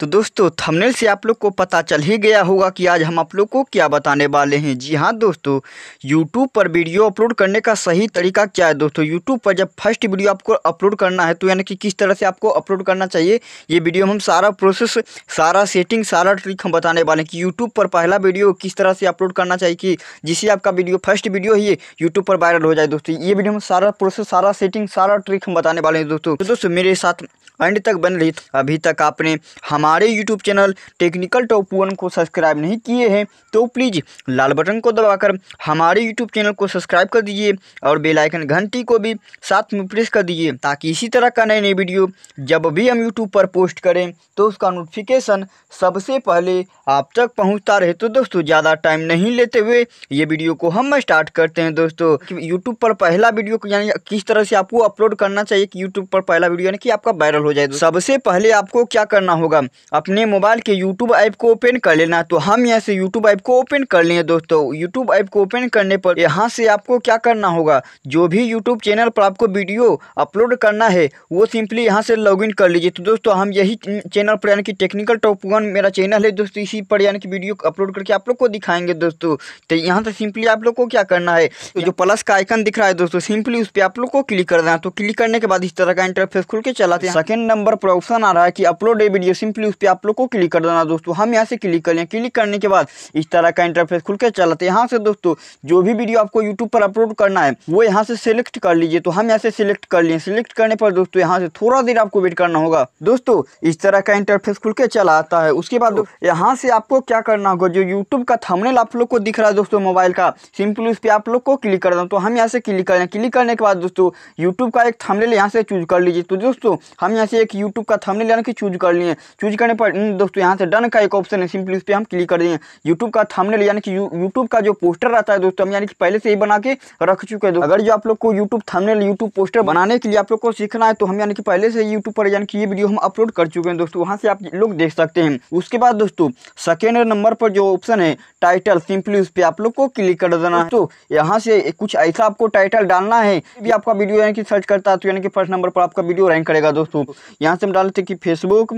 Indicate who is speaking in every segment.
Speaker 1: तो दोस्तों थंबनेल से आप लोग को पता चल ही गया होगा कि आज हम आप लोग को क्या बताने वाले हैं जी हाँ दोस्तों यूट्यूब पर वीडियो अपलोड करने का सही तरीका क्या है दोस्तों यूट्यूब पर जब फर्स्ट वीडियो आपको अपलोड करना है तो यानी कि किस तरह से आपको अपलोड करना चाहिए ये वीडियो हम सारा प्रोसेस सारा सेटिंग सारा ट्रिक हम बताने वाले हैं कि यूट्यूब पर पहला वीडियो किस तरह से अपलोड करना चाहिए कि जिसे आपका वीडियो फर्स्ट वीडियो ही यूट्यूब पर वायरल हो जाए दोस्तों ये वीडियो हम सारा प्रोसेस सारा सेटिंग सारा ट्रिक हम बताने वाले हैं दोस्तों तो दोस्तों मेरे साथ एंड तक बन रही अभी तक आपने हम हमारे YouTube channel technical top one को सब्सक्राइब नहीं किए हैं तो प्लीज़ लाल बटन को दबाकर हमारे यूट्यूब चैनल को सब्सक्राइब कर दीजिए और बेलाइकन घंटी को भी साथ में प्रेस कर दीजिए ताकि इसी तरह का नए नए वीडियो जब भी हम यूट्यूब पर पोस्ट करें तो उसका नोटिफिकेशन सबसे पहले आप तक पहुँचता रहे तो दोस्तों ज़्यादा टाइम नहीं लेते हुए ये वीडियो को हम स्टार्ट करते हैं दोस्तों यूट्यूब पर पहला वीडियो यानी किस तरह से आपको अपलोड करना चाहिए कि यूट्यूब पर पहला वीडियो यानी कि आपका वायरल हो जाए सबसे पहले आपको क्या करना होगा अपने मोबाइल के यूट्यूब ऐप को ओपन कर लेना तो हम यहाँ से यूट्यूब ऐप को ओपन कर लिए दोस्तों यूट्यूब ऐप को ओपन करने पर यहाँ से आपको क्या करना होगा जो भी यूट्यूब चैनल पर आपको वीडियो अपलोड करना है वो सिंपली यहाँ से लॉग कर लीजिए तो दोस्तों हम यही चैनल पर यानी कि टेक्निकल टॉप वन मेरा चैनल है दोस्तों इसी पर यानी कि वीडियो अपलोड करके आप लोग को दिखाएंगे दोस्तों तो यहाँ से सिंपली आप लोग को क्या करना है तो जो प्लस का आइकन दिख रहा है दोस्तों सिंपली उस पर आप लोग को क्लिक कर देना तो क्लिक करने के बाद इस तरह का इंटरफेस खुल के चलाते हैं सेकेंड नंबर पर ऑप्शन आ रहा है कि upload a video simply simply उस पर आप लोग को क्लिक कर देना दोस्तों हम यहाँ से क्लिक कर लें क्लिक करने के बाद इस तरह का इंटरफेस खुल के चलते यहाँ से दोस्तों जो भी वीडियो आपको यूट्यूब पर अपलोड करना है वो यहाँ से सिलेक्ट कर लीजिए तो हम यहाँ से सिलेक्ट कर लिए सिलेक्ट करने पर दोस्तों यहाँ से थोड़ा देर आपको वेट करना होगा दोस्तों इस तरह का इंटरफेस खुल के चला आता है उसके बाद तो- यहाँ से आपको क्या करना होगा जो यूट्यूब का थमनेल आप लोग को दिख रहा है दोस्तों मोबाइल का सिंपल उस पर आप लोग को क्लिक कर दें तो हम यहाँ से क्लिक कर लें क्लिक करने के बाद दोस्तों यूट्यूब का एक थमनेल यहाँ से चूज कर लीजिए तो दोस्तों हम यहाँ से एक यूट्यूब का थमनेल यानी कि चूज कर लिए चूज सर्च करने पर हम्म, दोस्तों यहाँ से डन का एक ऑप्शन है सिंपली उस पर हम क्लिक कर देंगे यूट्यूब का थामने यानी कि यूट्यूब का जो पोस्टर रहता है दोस्तों हम यानी कि पहले से ही बना के रख चुके हैं अगर जो आप लोग को यूट्यूब थामने यूट्यूब पोस्टर बनाने के लिए आप लोग को सीखना है तो हम यानी कि पहले से यूट्यूब पर यानी कि ये वीडियो हम अपलोड कर चुके हैं दोस्तों वहाँ से आप लोग देख सकते हैं उसके बाद दोस्तों सेकेंड नंबर पर जो ऑप्शन है टाइटल सिंपली उस पर आप लोग को क्लिक कर देना है तो यहाँ से कुछ ऐसा आपको टाइटल डालना है भी आपका वीडियो यानी कि सर्च करता है तो यानी कि फर्स्ट नंबर पर आपका वीडियो रैंक करेगा दोस्तों यहाँ से हम डालते हैं कि फेसबुक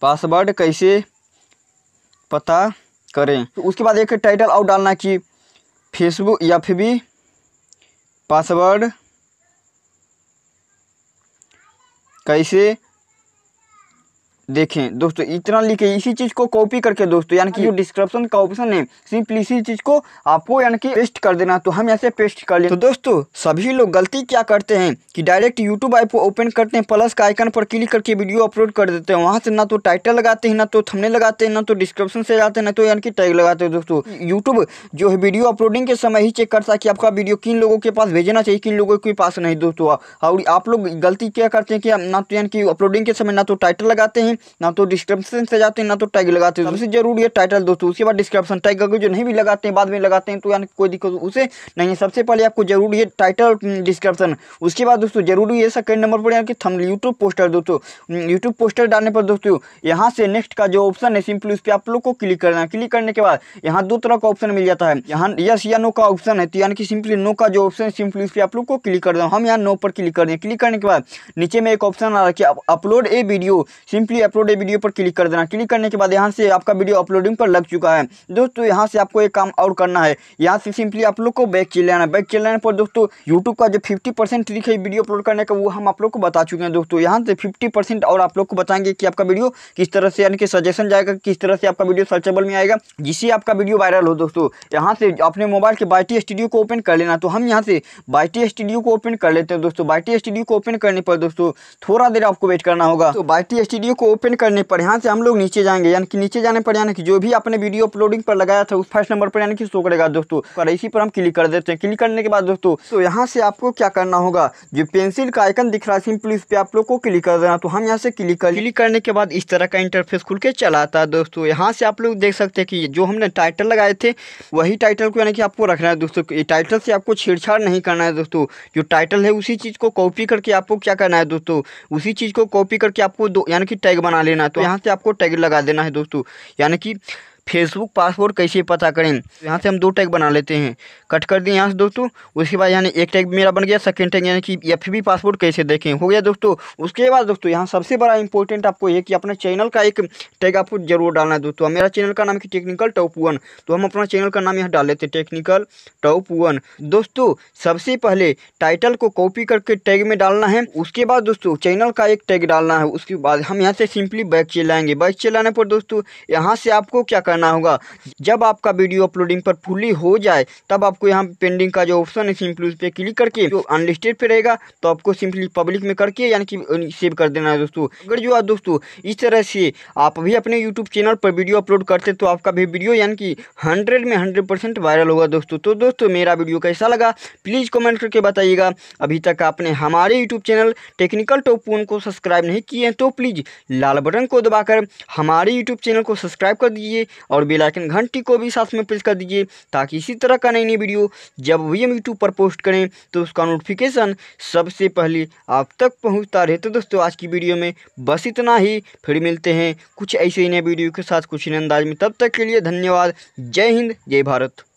Speaker 1: पासवर्ड कैसे पता करें तो उसके बाद एक टाइटल और डालना कि फेसबुक या फिर भी पासवर्ड कैसे देखें दोस्तों इतना लिखे इसी चीज़ को कॉपी करके दोस्तों यानी कि जो डिस्क्रिप्शन का ऑप्शन है सिंपली इसी चीज़ को आपको यानी कि पेस्ट कर देना तो हम ऐसे पेस्ट कर ले तो दोस्तों सभी लोग गलती क्या करते हैं कि डायरेक्ट यूट्यूब ऐप को ओपन करते हैं प्लस का आइकन पर क्लिक करके वीडियो अपलोड कर देते हैं वहां से ना तो टाइटल लगाते हैं ना तो थमने लगाते हैं ना तो डिस्क्रिप्शन से जाते हैं ना तो यानी कि टैग लगाते हैं दोस्तों यूट्यूब जो है वीडियो अपलोडिंग के समय ही चेक करता है कि आपका वीडियो किन लोगों के पास भेजना चाहिए किन लोगों के पास नहीं दोस्तों और आप लोग गलती क्या करते हैं कि ना तो यानी कि अपलोडिंग के समय ना तो टाइटल लगाते हैं ना तो डिस्क्रिप्शन से जाते हैं ना तो टैग लगाते हैं सबसे जरूरी है टाइटल दोस्तों उसके बाद डिस्क्रिप्शन टैग करके जो नहीं भी लगाते हैं बाद में लगाते हैं तो यानी कोई दिक्कत उसे नहीं सबसे पहले आपको जरूरी है टाइटल डिस्क्रिप्शन उसके बाद दोस्तों जरूरी है सेकंड नंबर पर यानी कि थम यूट्यूब पोस्टर दोस्तों यूट्यूब पोस्टर डालने पर दोस्तों यहाँ से नेक्स्ट का जो ऑप्शन है सिंपली उस पर आप लोग को क्लिक करना है क्लिक करने के बाद यहाँ दो तरह का ऑप्शन मिल जाता है यहाँ यस या नो का ऑप्शन है तो यानी कि सिंपली नो का जो ऑप्शन है सिंपली उस पर आप लोग को क्लिक कर दें हम यहाँ नो पर क्लिक कर दें क्लिक करने के बाद नीचे में एक ऑप्शन आ रहा है कि upload a video simply upload video पर क्लिक कर देना क्लिक करने के बाद यहाँ से आपका वीडियो अपलोडिंग पर लग चुका है दोस्तों यहाँ से आपको एक काम और करना है यहाँ से सिंपली आप लोग को बैक लेना है बैक चल लेने पर दोस्तों यूट्यूब का जो फिफ्टी परसेंट ट्रिक है वीडियो अपलोड करने का वो हम आप लोग को बता चुके हैं दोस्तों यहाँ से फिफ्टी परसेंट और आप लोग को बताएंगे कि आपका वीडियो किस तरह से यानी कि सजेशन जाएगा किस तरह से आपका वीडियो सर्चेबल में आएगा जिससे आपका वीडियो वायरल हो दोस्तों यहाँ से अपने मोबाइल के बाइटी स्टूडियो को ओपन कर लेना तो हम यहाँ से बाइटी स्टूडियो को ओपन कर लेते हैं दोस्तों बाइटी स्टूडियो को ओपन करने पर दोस्तों थोड़ा देर आपको वेट करना होगा तो बाइटी स्टूडियो को ओपन करने पर यहाँ से हम लोग नीचे जाएंगे यानी कि नीचे जाने पर यानी कि जो भी आपने वीडियो अपलोडिंग पर लगाया था उस फर्स्ट नंबर पर यानी कि शो करेगा दोस्तों और इसी पर हम क्लिक कर देते हैं क्लिक करने के बाद दोस्तों तो यहाँ से आपको क्या करना होगा जो पेंसिल का आइकन दिख रहा है सिंपली उस पर आप लोग को क्लिक कर देना तो हम यहाँ से क्लिक कर क्लिक करने के बाद इस तरह का इंटरफेस खुल के चला आता है दोस्तों यहाँ से आप लोग देख सकते हैं कि जो हमने टाइटल लगाए थे वही टाइटल को यानी कि आपको रखना है दोस्तों टाइटल से आपको छेड़छाड़ नहीं करना है दोस्तों जो टाइटल है उसी चीज़ को कॉपी करके आपको क्या करना है दोस्तों उसी चीज़ को कॉपी करके आपको दो यानी कि टैग टैग बना लेना है तो हाँ। यहाँ से आपको टैग लगा देना है दोस्तों यानी कि फेसबुक पासवर्ड कैसे पता करें यहाँ से हम दो टैग बना लेते हैं कट कर दिए यहाँ से दोस्तों उसके बाद यानी एक टैग मेरा बन गया सेकेंड टैग यानी कि एफ बी पासवर्ड कैसे देखें हो गया दोस्तों उसके बाद दोस्तों यहाँ सबसे बड़ा इंपॉर्टेंट आपको ये कि अपने चैनल का एक टैग आपको जरूर डालना है दोस्तों मेरा चैनल का नाम है टेक्निकल टॉप वन तो हम अपना चैनल का नाम यहाँ डाल लेते हैं टेक्निकल टॉप वन दोस्तों सबसे पहले टाइटल को कॉपी करके टैग में डालना है उसके बाद दोस्तों चैनल का एक टैग डालना है उसके बाद हम यहाँ से सिंपली बैक चलाएंगे बैक चलाने पर दोस्तों यहाँ से आपको क्या करना करना होगा जब आपका वीडियो अपलोडिंग पर फुली हो जाए तब आपको यहाँ पेंडिंग का जो ऑप्शन है सिंपली उस पर क्लिक करके जो अनलिस्टेड पे रहेगा तो आपको सिंपली पब्लिक में करके यानी कि सेव कर देना है दोस्तों अगर जो आप दोस्तों इस तरह से आप भी अपने यूट्यूब चैनल पर वीडियो अपलोड करते तो आपका भी वीडियो यानी कि हंड्रेड में हंड्रेड परसेंट वायरल होगा दोस्तों तो दोस्तों मेरा वीडियो कैसा लगा प्लीज़ कॉमेंट करके बताइएगा अभी तक आपने हमारे YouTube channel technical top one को सब्सक्राइब नहीं किए हैं तो प्लीज़ लाल बटन को दबाकर हमारे यूट्यूब चैनल को सब्सक्राइब कर दीजिए और बेलाइकन घंटी को भी साथ में प्रेस कर दीजिए ताकि इसी तरह का नई नई वीडियो जब भी हम यूट्यूब पर पोस्ट करें तो उसका नोटिफिकेशन सबसे पहले आप तक पहुँचता रहे तो दोस्तों आज की वीडियो में बस इतना ही फिर मिलते हैं कुछ ऐसे ही नए वीडियो के साथ कुछ नए अंदाज में तब तक के लिए धन्यवाद जय हिंद जय भारत